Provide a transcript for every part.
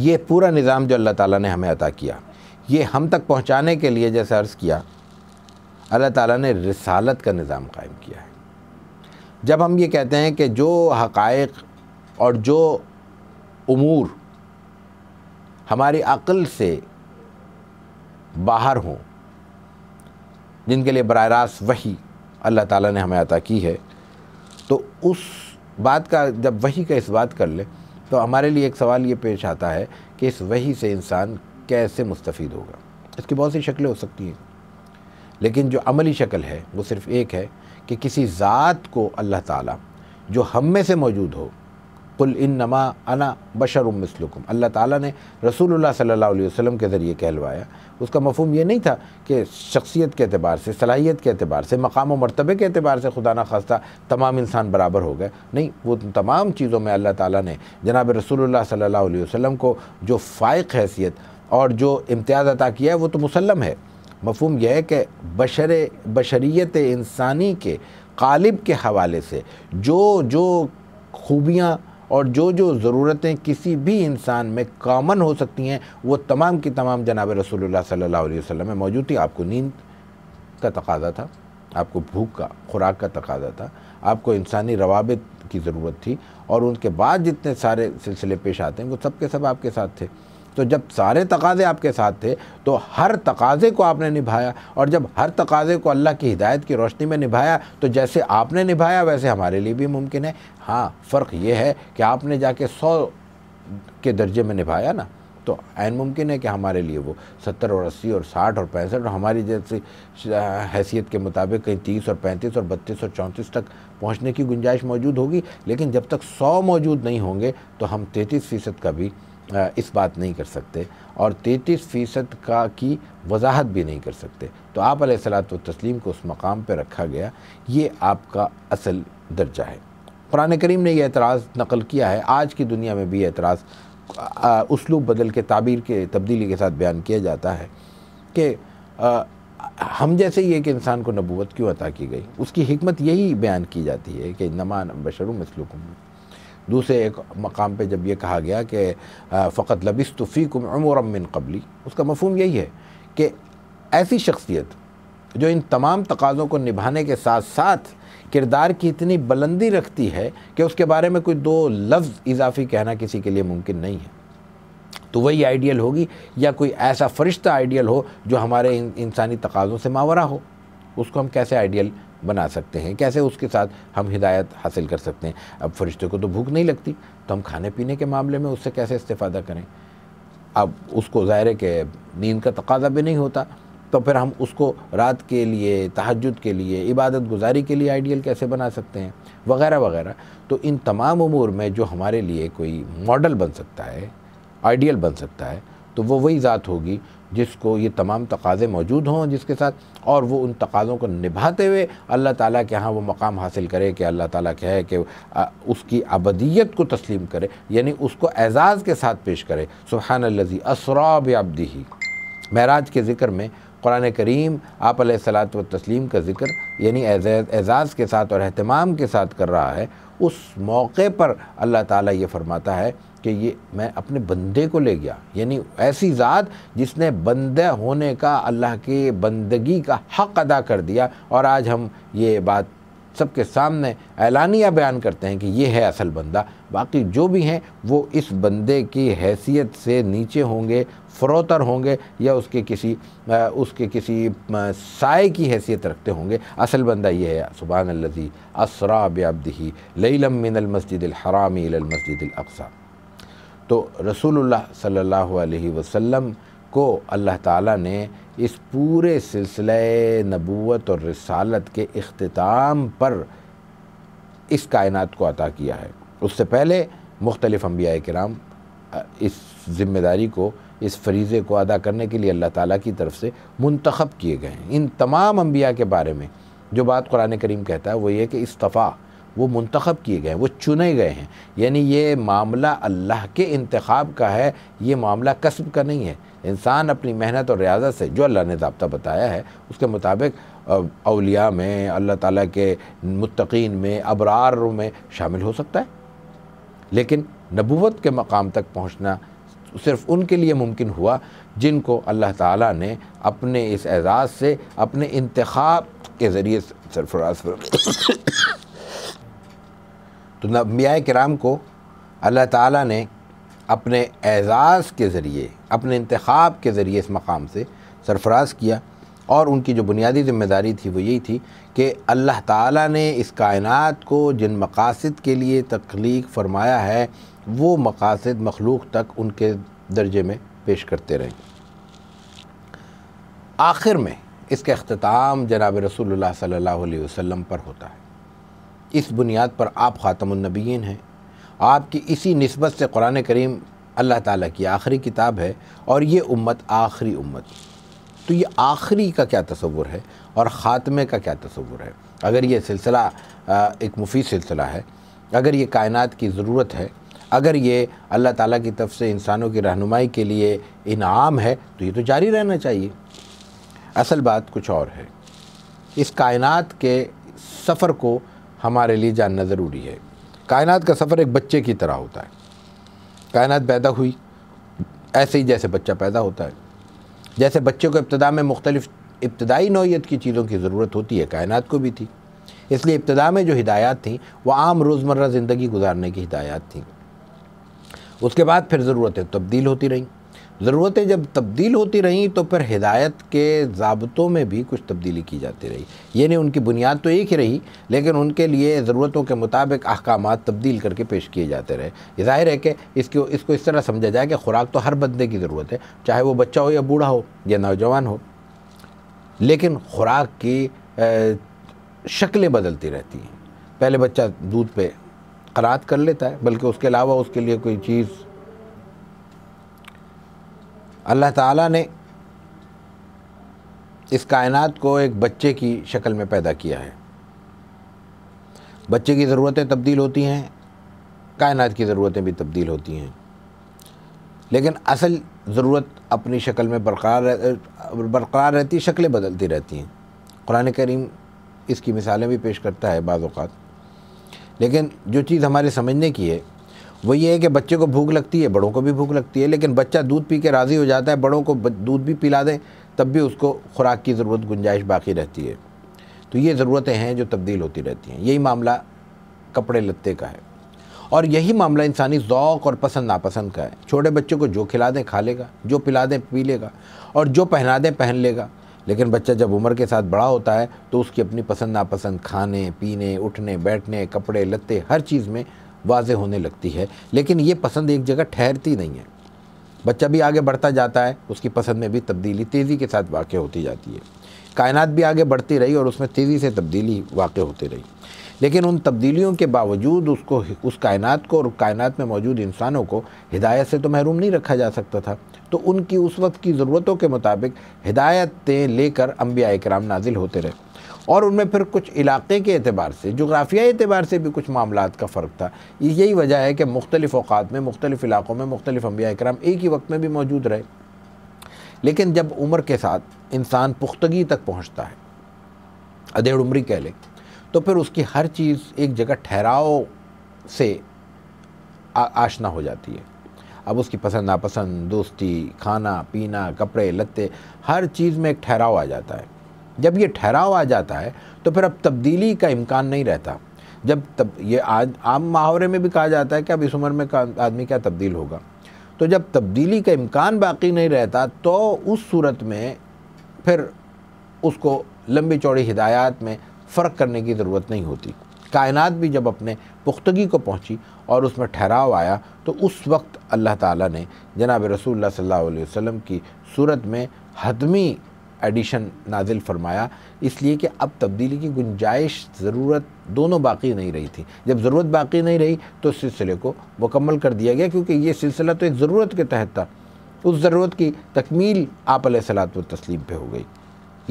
ये पूरा निज़ाम जो अल्लाह ताला ने हमें अता किया ये हम तक पहुँचाने के लिए जैसे अर्ज़ किया अल्लाह ताला ने रिसालत का निज़ाम कायम किया है जब हम ये कहते हैं कि जो हक़ और जो अमूर हमारी अक़ल से बाहर हों जिनके लिए बर रास्त वही अल्लाह ताला ने हमें अता की है तो उस बात का जब वही का इस बात कर ले तो हमारे लिए एक सवाल ये पेश आता है कि इस वही से इंसान कैसे मुस्तफ़ होगा इसकी बहुत सी शक्लें हो सकती हैं लेकिन जो अमली शक्ल है वो सिर्फ़ एक है कि किसी ज़ात को अल्लाह ताला जो हम में से मौजूद हो कुल इन नमा अना बशर उमसलकुम अल्लाह ताला ने रसूलुल्लाह सल्लल्लाहु अलैहि वसल्लम के ज़रिए कहलवाया उसका मफहम यह नहीं था कि शख्सियत के अतबार से सलाहियत के अतबार से मकाम व मरतबे के अतबार से खुदा न खास्ता तमाम इंसान बराबर हो गए नहीं वो तमाम चीज़ों में अल्लाह ताला ने जनाब रसूलुल्लाह सल्लल्लाहु अलैहि वसल्लम को जो फ़ाइक हैसियत और जो इम्तियाज़ अता किया है वो तो मुसलम है मफहम यह है कि बशर बशरीत इंसानी के कालिब के हवाले से जो जो खूबियाँ और जो जो ज़रूरतें किसी भी इंसान में कामन हो सकती हैं वो तमाम की तमाम जनाब रसोल्ला सल्ला वसम में मौजूद थी आपको नींद का तकाजा था आपको भूख का खुराक का तकाजा था आपको इंसानी रवाबित की ज़रूरत थी और उनके बाद जितने सारे सिलसिले पेश आते हैं वो सब के सब आपके साथ थे तो जब सारे तकाज़े आपके साथ थे तो हर तकाज़े को आपने निभाया और जब हर तकाज़े को अल्लाह की हिदायत की रोशनी में निभाया तो जैसे आपने निभाया वैसे हमारे लिए भी मुमकिन है हाँ फ़र्क ये है कि आपने जाके सौ के दर्जे में निभाया ना तो ऐन मुमकिन है कि हमारे लिए वो सत्तर और अस्सी और साठ और पैंसठ और हमारी जैसी हैसियत के मुताबिक कहीं तीस और पैंतीस और बत्तीस और चौंतीस तक पहुंचने की गुंजाइश मौजूद होगी लेकिन जब तक सौ मौजूद नहीं होंगे तो हम तैंतीस फ़ीसद का भी इस बात नहीं कर सकते और तैंतीस फ़ीसद का की वजाहत भी नहीं कर सकते तो आप सलात तस्लीम को उस मकाम पर रखा गया ये आपका असल दर्जा है कुरान करीम ने यह एतराज़ नकल किया है आज की दुनिया में भी एतराज़ उसलूब बदल के ताबीर के तब्दीली के साथ बयान किया जाता है कि हम जैसे ही एक इंसान को नबूत क्यों अता की गई उसकी हमत यही बयान की जाती है कि नमान बशरुम मसलूक दूसरे एक मकाम पे जब ये कहा गया कि फ़कत लबिस तुफ़ीकुम उमरमिन कबली उसका मफहम यही है कि ऐसी शख्सियत जो इन तमाम तकाज़ों को निभाने के साथ साथ किरदार की इतनी बुलंदी रखती है कि उसके बारे में कोई दो लफ्ज़ इजाफी कहना किसी के लिए मुमकिन नहीं है तो वही आइडियल होगी या कोई ऐसा फरिश्ता आइडियल हो जो हमारे इंसानी तकाज़ों से मावरा हो उसको हम कैसे आइडियल बना सकते हैं कैसे उसके साथ हम हिदायत हासिल कर सकते हैं अब फरिश्ते को तो भूख नहीं लगती तो हम खाने पीने के मामले में उससे कैसे इस्तेफादा करें अब उसको ज़ाहिर के नींद का तकाजा भी नहीं होता तो फिर हम उसको रात के लिए तहजद के लिए इबादत गुजारी के लिए आइडियल कैसे बना सकते हैं वगैरह वगैरह तो इन तमाम उमूर में जो हमारे लिए कोई मॉडल बन सकता है आइडियल बन सकता है तो वो वही ज़ात होगी जिसको ये तमाम तकाज़े मौजूद हों जिसके साथ और वो उन तकाज़ों को निभाते हुए अल्लाह ताला के यहाँ वो मकाम हासिल करे कि अल्लाह ताला कहे कि उसकी अबदियत को तस्लीम करे यानी उसको एजाज़ के साथ पेश करे सुबहानल्लजी असराब अब्दी ही महराज के ज़िक्र में कुरान करीम आप सलात व तस्लीम का ज़िक्र यानी एजाज़ के साथ और अहतमाम के साथ कर रहा है उस मौके पर अल्लाह ताला ये फरमाता है कि ये मैं अपने बंदे को ले गया यानी ऐसी ज़ात जिसने बंदे होने का अल्लाह के बंदगी का हक़ अदा कर दिया और आज हम ये बात सबके सामने ऐलानिया बयान करते हैं कि ये है असल बंदा बाकी जो भी हैं वो इस बंदे की हैसियत से नीचे होंगे फ़रोतर होंगे या उसके किसी उसके किसी साय की हैसियत रखते होंगे असल बंदा ये है सुबहान लजी असरा बब्दी लम मिनल मस्जिद हरामी मस्जिद अकसा तो रसूलुल्लाह सल्लल्लाहु अलैहि वसल्लम को अल्लाह ताला ने इस पूरे सिलसिले नबूत और रसालत के अख्ताम पर इस कायनात को अता किया है उससे पहले मुख्तलिफ अम्बिया कराम इस ज़िम्मेदारी को इस फरीज़े को अदा करने के लिए अल्लाह ताला की तरफ से मंतखब किए गए हैं इन तमाम अम्बिया के बारे में जो बात कुरान करीम कहता है वो ये कि इस्तफ़ा वो मंतखब किए गए हैं वो चुने गए हैं यानी ये मामला अल्लाह के इंतखब का है ये मामला कस्ब का नहीं है इंसान अपनी मेहनत और रियाजत से जो अल्लाह ने जबता बताया है उसके मुताबिक अलिया में अल्लाह ताला के मुतकीन में अबरार में शामिल हो सकता है लेकिन नबूवत के मकाम तक पहुँचना सिर्फ उनके लिए मुमकिन हुआ जिनको अल्लाह ताला ने अपने इस एजाज़ से अपने इंतखब के ज़रिए सरफराज तो नबिया कराम को अल्लाह ताला ने अपने एज़ाज़ के ज़रिए अपने इंतखब के ज़रिए इस मकाम से सरफराज किया और उनकी जो बुनियादी ज़िम्मेदारी थी वो यही थी कि अल्लाह ताला ने इस कायनात को जिन मकासद के लिए तख्लीक फरमाया है वो मकासद मखलूक तक उनके दर्जे में पेश करते रहें आखिर में इसका अख्ताम जनाब रसूल सल्ला वसम पर होता है इस बुनियाद पर आप ख़ातमनबीन हैं आपकी इसी नस्बत से कुरान करीम अल्लाह ताला की आखिरी किताब है और ये उम्मत आखिरी उम्मत तो ये आखिरी का क्या तस्वुर है और ख़ात्मे का क्या तस्वुर है अगर ये सिलसिला एक मुफी सिलसिला है अगर ये कायनात की ज़रूरत है अगर ये अल्लाह ताला की तरफ से इंसानों की रहनुमाई के लिए इनाम है तो ये तो जारी रहना चाहिए असल बात कुछ और है इस कायनात के सफ़र को हमारे लिए जानना ज़रूरी है कायनात का सफ़र एक बच्चे की तरह होता है कायनात पैदा हुई ऐसे ही जैसे बच्चा पैदा होता है जैसे बच्चे को इब्तदा में मुख्तलिफ़ इब्तदाई नौीयत की चीज़ों की ज़रूरत होती है कायनात को भी थी इसलिए इब्तदा में जो हिदायत थी वो आम रोज़मर्रा ज़िंदगी गुजारने की हिदायत थी उसके बाद फिर ज़रूरतें तब्दील होती रहीं ज़रूरतें जब तब्दील होती रहीं तो फिर हिदायत के जबतों में भी कुछ तब्दीली की जाती रही ये नहीं उनकी बुनियाद तो एक ही रही लेकिन उनके लिए ज़रूरतों के मुताबिक अहकाम तब्दील करके पेश किए जाते रहे जाहिर है कि इसको इसको इस तरह समझा जाए कि खुराक तो हर बंदे की ज़रूरत है चाहे वो बच्चा हो या बूढ़ा हो या नौजवान हो लेकिन खुराक की शक्लें बदलती रहती हैं पहले बच्चा दूध पे करात कर लेता है बल्कि उसके अलावा उसके लिए कोई चीज़ अल्लाह ताला ने इस कायनात को एक बच्चे की शक्ल में पैदा किया है बच्चे की ज़रूरतें तब्दील होती हैं कायनात की ज़रूरतें भी तब्दील होती हैं लेकिन असल ज़रूरत अपनी शक्ल में बरकरार बरकरार रहती शक्लें बदलती रहती हैं कुरान करीम इसकी मिसालें भी पेश करता है बाज़ात लेकिन जो चीज़ हमारे समझने की है वही है कि बच्चे को भूख लगती है बड़ों को भी भूख लगती है लेकिन बच्चा दूध पी के राज़ी हो जाता है बड़ों को दूध भी पिला दें तब भी उसको खुराक की ज़रूरत गुंजाइश बाकी रहती है तो ये ज़रूरतें हैं जो तब्दील होती रहती हैं यही मामला कपड़े लत्ते का है और यही मामला इंसानी ओक़ और पसंद नापसंद का है छोटे बच्चों को जो खिला दें खा लेगा जो पिला दें पी लेगा और जो पहना दें पहन लेगा लेकिन बच्चा जब उम्र के साथ बड़ा होता है तो उसकी अपनी पसंद नापसंद खाने पीने उठने बैठने कपड़े लत्ते हर चीज़ में वाजे होने लगती है लेकिन ये पसंद एक जगह ठहरती नहीं है बच्चा भी आगे बढ़ता जाता है उसकी पसंद में भी तब्दीली तेज़ी के साथ वाक़ होती जाती है कायनात भी आगे बढ़ती रही और उसमें तेज़ी से तब्दीली वाक़ होती रही लेकिन उन तब्दीलियों के बावजूद उसको उस कायनात को और कायनात में मौजूद इंसानों को हिदायत से तो महरूम नहीं रखा जा सकता था तो उनकी उस वक्त की ज़रूरतों के मुताबिक हिदायतें लेकर अम्बिया कराम नाजिल होते रहे और उनमें फिर कुछ इलाक़े के अतबार से जोग्राफियाई अतबार से भी कुछ मामला का फ़र्क था यही वजह है कि मुख्तलिफ़ अवात में मुख्तलिफ़ इलाक़ों में मुख्तलिफ़ अम्बिया कराम एक ही वक्त में भी मौजूद रहे लेकिन जब उम्र के साथ इंसान पुख्तगी तक पहुँचता है अधेड़ उम्री कह लें तो फिर उसकी हर चीज़ एक जगह ठहराव से आशना हो जाती है अब उसकी पसंद नापसंद दोस्ती खाना पीना कपड़े लत्ते हर चीज़ में एक ठहराव आ जाता है जब ये ठहराव आ जाता है तो फिर अब तब्दीली का इम्कान नहीं रहता जब तब ये आज आम मुहावरे में भी कहा जाता है कि अब इस उम्र में आदमी क्या तब्दील होगा तो जब तब्दीली का इम्कान बाकी नहीं रहता तो उस सूरत में फिर उसको लंबी चौड़ी हिदायत में फ़र्क करने की ज़रूरत नहीं होती कायनात भी जब अपने पुख्तगी को पहुँची और उसमें ठहराव आया तो उस वक्त अल्लाह ताला ने जनाब रसूल सल्लल्लाहु अलैहि वसल्लम की सूरत में हतमी एडिशन नाजिल फरमाया इसलिए कि अब तब्दीली की गुंजाइश ज़रूरत दोनों बाकी नहीं रही थी जब ज़रूरत बाकी नहीं रही तो सिलसिले को मुकम्मल कर दिया गया क्योंकि ये सिलसिला तो एक ज़रूरत के तहत था उस ज़रूरत की तकमील आप सलात तस्लीम पर हो गई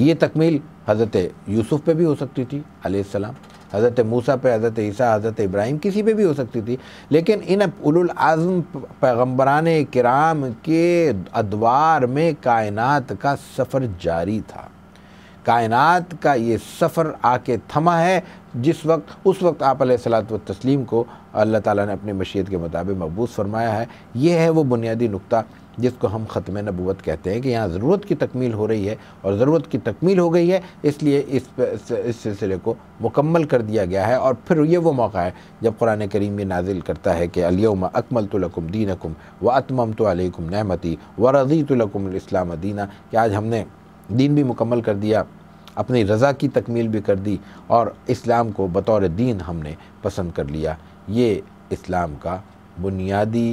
ये तकमील हज़रत यूसुफ़ पर भी हो सकती थी सलाम हज़रत मूसा पे हज़रत ईसा हज़रत इब्राहिम किसी पे भी हो सकती थी लेकिन इन उलज़म पैगम्बरान कराम के अदवार में कायनात का सफ़र जारी था कायनात का ये सफ़र आके थमा है जिस वक्त उस वक्त आप सलात व तस्लीम को अल्लाह ताला ने अपनी मशीत के मुताबिक मबूस फरमाया है ये है वो बुनियादी नुक्ता जिसको हम ख़त्म नबूत कहते हैं कि यहाँ ज़रूरत की तकमील हो रही है और ज़रूरत की तकमील हो गई है इसलिए इस इस सिलसिले को मुकम्मल कर दिया गया है और फिर ये वो मौका है जब कुरान करीम ये नाजिल करता है कि अलियम अकमल तोलकुम दीनकुम व अतमम तो नहमती व रज़ी तुलकुम इस्लाम दीना कि आज हमने दीन भी मुकम्मल कर दिया अपनी रज़ा की तकमील भी कर दी और इस्लाम को बतौर दीन हमने पसंद कर लिया ये इस्लाम का बुनियादी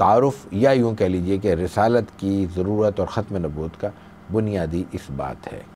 तारफ़ या यूँ कह लीजिए कि रसालत की ज़रूरत और ख़त्म नबूत का बुनियादी इस बात है